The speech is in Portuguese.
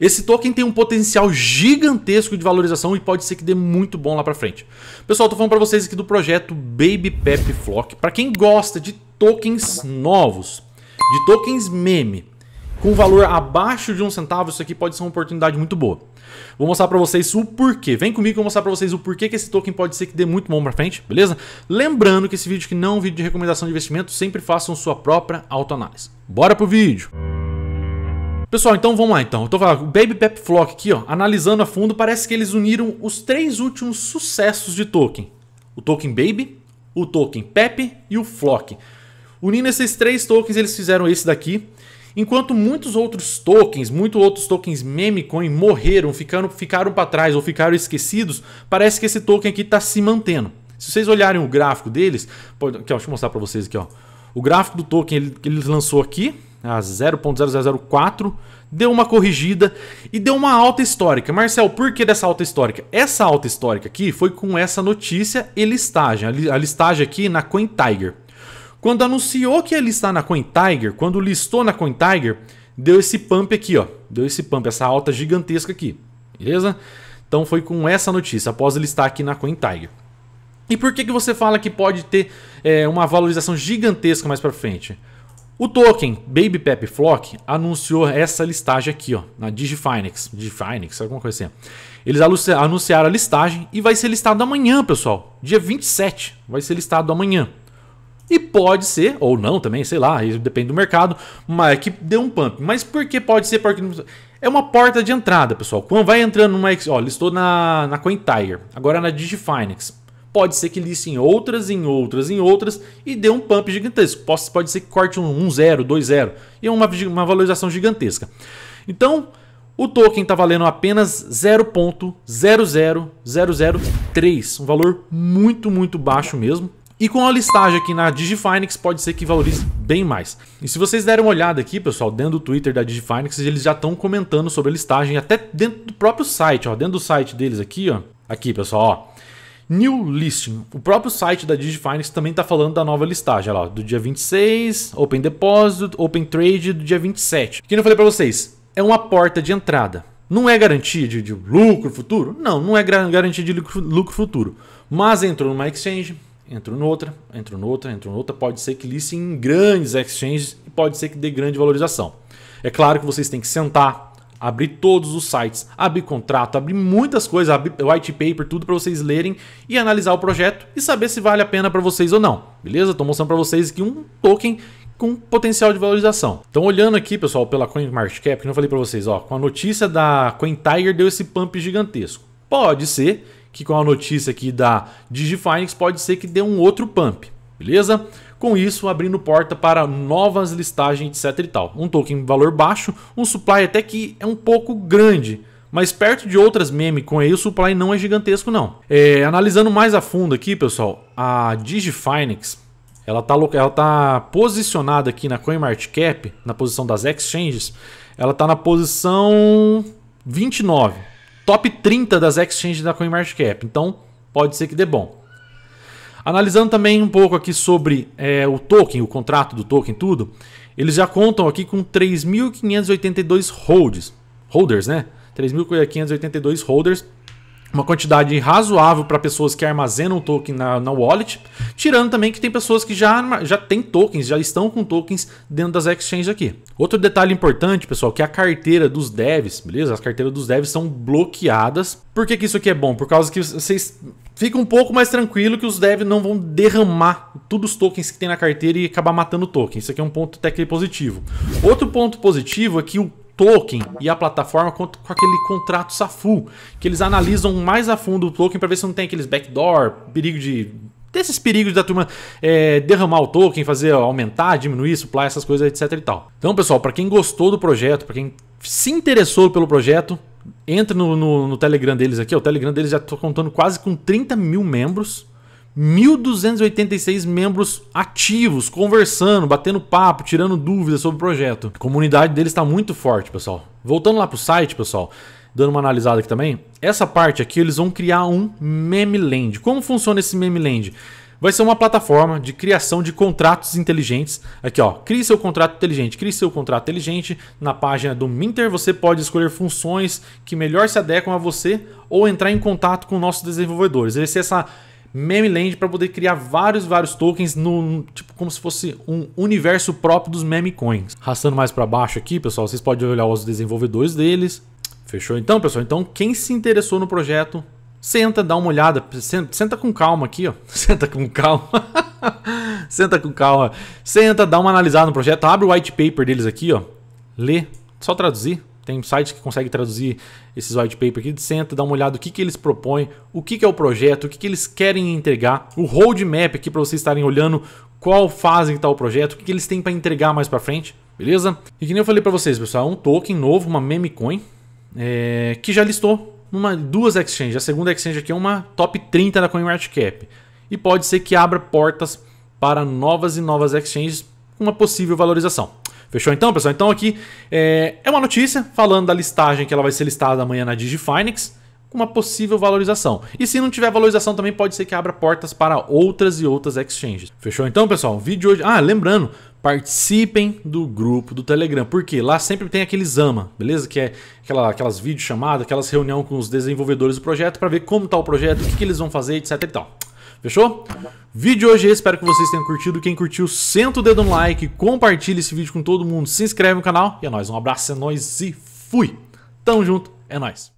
Esse token tem um potencial gigantesco de valorização e pode ser que dê muito bom lá para frente. Pessoal, tô falando para vocês aqui do projeto Baby Pep Flock. Para quem gosta de tokens novos, de tokens meme, com valor abaixo de um centavo, isso aqui pode ser uma oportunidade muito boa. Vou mostrar para vocês o porquê. Vem comigo que eu vou mostrar para vocês o porquê que esse token pode ser que dê muito bom para frente, beleza? Lembrando que esse vídeo que não é um vídeo de recomendação de investimento, sempre façam sua própria autoanálise. Bora pro vídeo! Pessoal, então vamos lá então. Então falando, o Baby Pep Flock aqui, ó, analisando a fundo, parece que eles uniram os três últimos sucessos de Token. O Token Baby, o Token Pep e o Flock. Unindo esses três tokens, eles fizeram esse daqui. Enquanto muitos outros tokens, muitos outros tokens memecoin morreram, ficaram, ficaram para trás ou ficaram esquecidos, parece que esse token aqui está se mantendo. Se vocês olharem o gráfico deles, pode, aqui, ó, deixa eu mostrar para vocês aqui. Ó. O gráfico do token ele, ele lançou aqui, a 0.0004, deu uma corrigida e deu uma alta histórica. Marcel, por que dessa alta histórica? Essa alta histórica aqui foi com essa notícia e listagem, a listagem aqui na CoinTiger. Quando anunciou que ia listar na CoinTiger, quando listou na CoinTiger, deu esse pump aqui, ó. Deu esse pump, essa alta gigantesca aqui. Beleza? Então foi com essa notícia, após listar aqui na CoinTiger. E por que, que você fala que pode ter é, uma valorização gigantesca mais para frente? O token Baby Pep Flock anunciou essa listagem aqui, ó, na Digifinex, Digifinex, alguma coisa assim. Eles anunciaram a listagem e vai ser listado amanhã, pessoal. Dia 27 vai ser listado amanhã. E pode ser, ou não também, sei lá, depende do mercado, mas é que deu um pump. Mas por que pode ser? Porque é uma porta de entrada, pessoal. Quando vai entrando numa. Ó, listou na, na CoinTiger, agora na Digifinex pode ser que lisse em outras, em outras, em outras e dê um pump gigantesco. Pode, pode ser que corte um 1-0, 2-0 e é uma, uma valorização gigantesca. Então, o token está valendo apenas 0.00003, um valor muito, muito baixo mesmo. E com a listagem aqui na DigiFinex pode ser que valorize bem mais. E se vocês derem uma olhada aqui, pessoal, dentro do Twitter da DigiFinex, eles já estão comentando sobre a listagem até dentro do próprio site, ó, dentro do site deles aqui, ó. Aqui, pessoal, ó. New Listing. O próprio site da DigiFinance também está falando da nova listagem, lá, do dia 26, Open Deposit, Open Trade do dia 27. Que eu falei para vocês, é uma porta de entrada. Não é garantia de, de lucro futuro? Não, não é garantia de lucro, lucro futuro. Mas entrou numa exchange, entrou noutra, entrou noutra, entrou noutra. Pode ser que liste em grandes exchanges e pode ser que dê grande valorização. É claro que vocês têm que sentar, abrir todos os sites, abrir contrato, abrir muitas coisas, abrir white paper, tudo para vocês lerem e analisar o projeto e saber se vale a pena para vocês ou não. Beleza? Estou mostrando para vocês aqui um token com potencial de valorização. Então, olhando aqui, pessoal, pela CoinMarketCap, que eu falei para vocês, ó, com a notícia da CoinTiger deu esse pump gigantesco. Pode ser que com a notícia aqui da DigiFinance pode ser que dê um outro pump. Beleza? Com isso, abrindo porta para novas listagens, etc e tal. Um token valor baixo, um supply até que é um pouco grande, mas perto de outras meme com aí o supply não é gigantesco não. É, analisando mais a fundo aqui, pessoal, a DigiFinex, ela está ela tá posicionada aqui na CoinMarketCap, na posição das exchanges, ela está na posição 29, top 30 das exchanges da CoinMarketCap. Então, pode ser que dê bom. Analisando também um pouco aqui sobre é, o token, o contrato do token, tudo, eles já contam aqui com 3.582 holds, holders, né? 3.582 holders uma quantidade razoável para pessoas que armazenam token na, na, wallet, tirando também que tem pessoas que já, já têm tokens, já estão com tokens dentro das exchanges aqui. Outro detalhe importante, pessoal, que a carteira dos devs, beleza? As carteiras dos devs são bloqueadas. Por que, que isso aqui é bom? Por causa que vocês ficam um pouco mais tranquilo que os devs não vão derramar todos os tokens que tem na carteira e acabar matando o token. Isso aqui é um ponto até que positivo. Outro ponto positivo é que o token e a plataforma com, aquele contrato SAFU, que eles analisam mais a fundo o token para ver se não tem aqueles backdoor, perigo de desses perigos da turma é, derramar o token, fazer aumentar, diminuir, supply, essas coisas, etc e tal. Então, pessoal, para quem gostou do projeto, para quem se interessou pelo projeto, entre no, no, no Telegram deles aqui. o Telegram deles já estou contando quase com 30 mil membros. 1.286 membros ativos, conversando, batendo papo, tirando dúvidas sobre o projeto. A comunidade deles está muito forte, pessoal. Voltando lá para o site, pessoal, dando uma analisada aqui também, essa parte aqui eles vão criar um meme land. Como funciona esse meme land? Vai ser uma plataforma de criação de contratos inteligentes. Aqui, ó, crie seu contrato inteligente. Crie seu contrato inteligente. Na página do Minter, você pode escolher funções que melhor se adequam a você ou entrar em contato com nossos desenvolvedores. Esse é essa Meme Land para poder criar vários, vários tokens no tipo como se fosse um universo próprio dos meme coins. Rastando mais para baixo aqui, pessoal, vocês podem olhar os desenvolvedores deles. Fechou então, pessoal? Então, quem se interessou no projeto, senta, dá uma olhada, senta com calma aqui, ó. Senta com calma. senta com calma. Senta, dá uma analisada no projeto, abre o white paper deles aqui, ó. Lê, só traduzir tem sites que conseguem traduzir esses white paper aqui. Senta, dá uma olhada o que, que eles propõem, o que, que é o projeto, o que, que eles querem entregar, o roadmap aqui para vocês estarem olhando qual fase está o projeto, o que, que eles têm para entregar mais para frente, beleza? E que nem eu falei para vocês, pessoal, é um token novo, uma meme coin, é, que já listou uma, duas exchanges. A segunda exchange aqui é uma top 30 da CoinMarketCap. E pode ser que abra portas para novas e novas exchanges com uma possível valorização. Fechou então, pessoal? Então aqui é, é, uma notícia falando da listagem que ela vai ser listada amanhã na DigiFinex com uma possível valorização. E se não tiver valorização também pode ser que abra portas para outras e outras exchanges. Fechou então, pessoal? O vídeo hoje... Ah, lembrando, participem do grupo do Telegram, porque lá sempre tem aquele Zama, beleza? Que é aquela, aquelas videochamadas, aquelas reunião com os desenvolvedores do projeto para ver como está o projeto, o que, que eles vão fazer, etc e tal. Fechou? Vídeo hoje, espero que vocês tenham curtido. Quem curtiu, senta o dedo no like, compartilha esse vídeo com todo mundo, se inscreve no canal. E é nóis, um abraço, é nóis e fui! Tamo junto, é nóis!